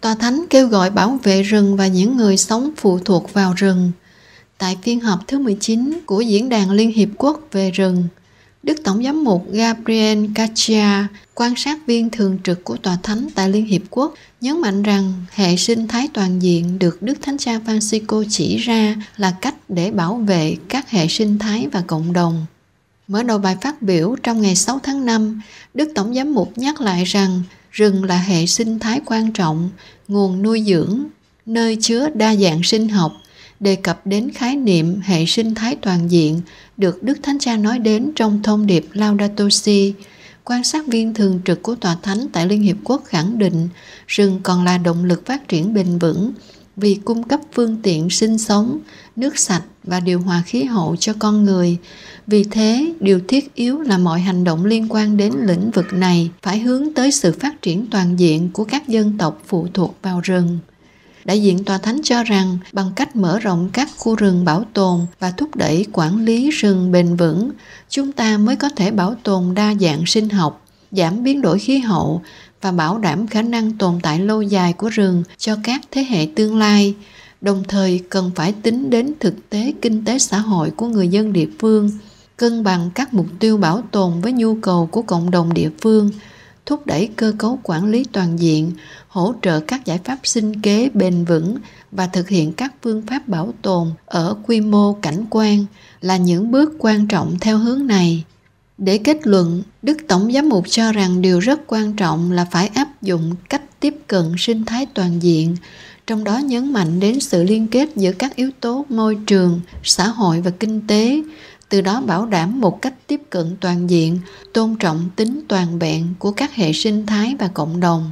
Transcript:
Tòa Thánh kêu gọi bảo vệ rừng và những người sống phụ thuộc vào rừng. Tại phiên họp thứ 19 của Diễn đàn Liên Hiệp Quốc về rừng, Đức Tổng giám mục Gabriel Caccia, quan sát viên thường trực của Tòa Thánh tại Liên Hiệp Quốc, nhấn mạnh rằng hệ sinh thái toàn diện được Đức Thánh Cha Francisco chỉ ra là cách để bảo vệ các hệ sinh thái và cộng đồng. Mở đầu bài phát biểu trong ngày 6 tháng 5, Đức Tổng Giám mục nhắc lại rằng rừng là hệ sinh thái quan trọng, nguồn nuôi dưỡng, nơi chứa đa dạng sinh học, đề cập đến khái niệm hệ sinh thái toàn diện được Đức Thánh Cha nói đến trong thông điệp Laudato Si. Quan sát viên thường trực của Tòa Thánh tại Liên Hiệp Quốc khẳng định rừng còn là động lực phát triển bền vững, vì cung cấp phương tiện sinh sống, nước sạch và điều hòa khí hậu cho con người. Vì thế, điều thiết yếu là mọi hành động liên quan đến lĩnh vực này phải hướng tới sự phát triển toàn diện của các dân tộc phụ thuộc vào rừng. Đại diện tòa thánh cho rằng bằng cách mở rộng các khu rừng bảo tồn và thúc đẩy quản lý rừng bền vững, chúng ta mới có thể bảo tồn đa dạng sinh học giảm biến đổi khí hậu và bảo đảm khả năng tồn tại lâu dài của rừng cho các thế hệ tương lai đồng thời cần phải tính đến thực tế kinh tế xã hội của người dân địa phương cân bằng các mục tiêu bảo tồn với nhu cầu của cộng đồng địa phương thúc đẩy cơ cấu quản lý toàn diện hỗ trợ các giải pháp sinh kế bền vững và thực hiện các phương pháp bảo tồn ở quy mô cảnh quan là những bước quan trọng theo hướng này để kết luận, Đức Tổng Giám mục cho rằng điều rất quan trọng là phải áp dụng cách tiếp cận sinh thái toàn diện, trong đó nhấn mạnh đến sự liên kết giữa các yếu tố môi trường, xã hội và kinh tế, từ đó bảo đảm một cách tiếp cận toàn diện, tôn trọng tính toàn vẹn của các hệ sinh thái và cộng đồng.